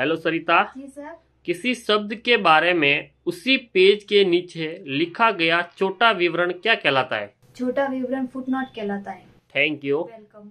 hello सरिता किसी शब्द के बारे में उसी पेज के नीचे लिखा गया छोटा विवरण क्या कहलाता है छोटा विवरण फुटनोट कहलाता है थैंक यू वेलकम